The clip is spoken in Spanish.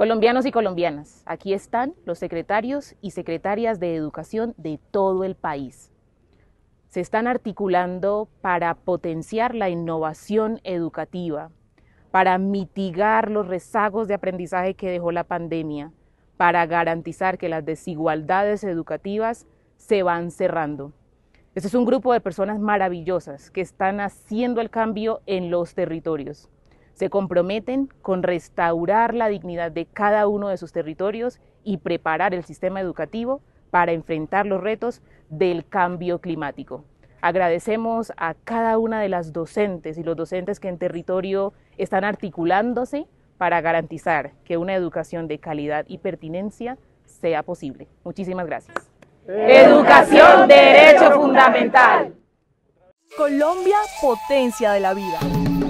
Colombianos y colombianas, aquí están los secretarios y secretarias de educación de todo el país. Se están articulando para potenciar la innovación educativa, para mitigar los rezagos de aprendizaje que dejó la pandemia, para garantizar que las desigualdades educativas se van cerrando. Este es un grupo de personas maravillosas que están haciendo el cambio en los territorios se comprometen con restaurar la dignidad de cada uno de sus territorios y preparar el sistema educativo para enfrentar los retos del cambio climático. Agradecemos a cada una de las docentes y los docentes que en territorio están articulándose para garantizar que una educación de calidad y pertinencia sea posible. Muchísimas gracias. Educación, derecho fundamental. Colombia, potencia de la vida.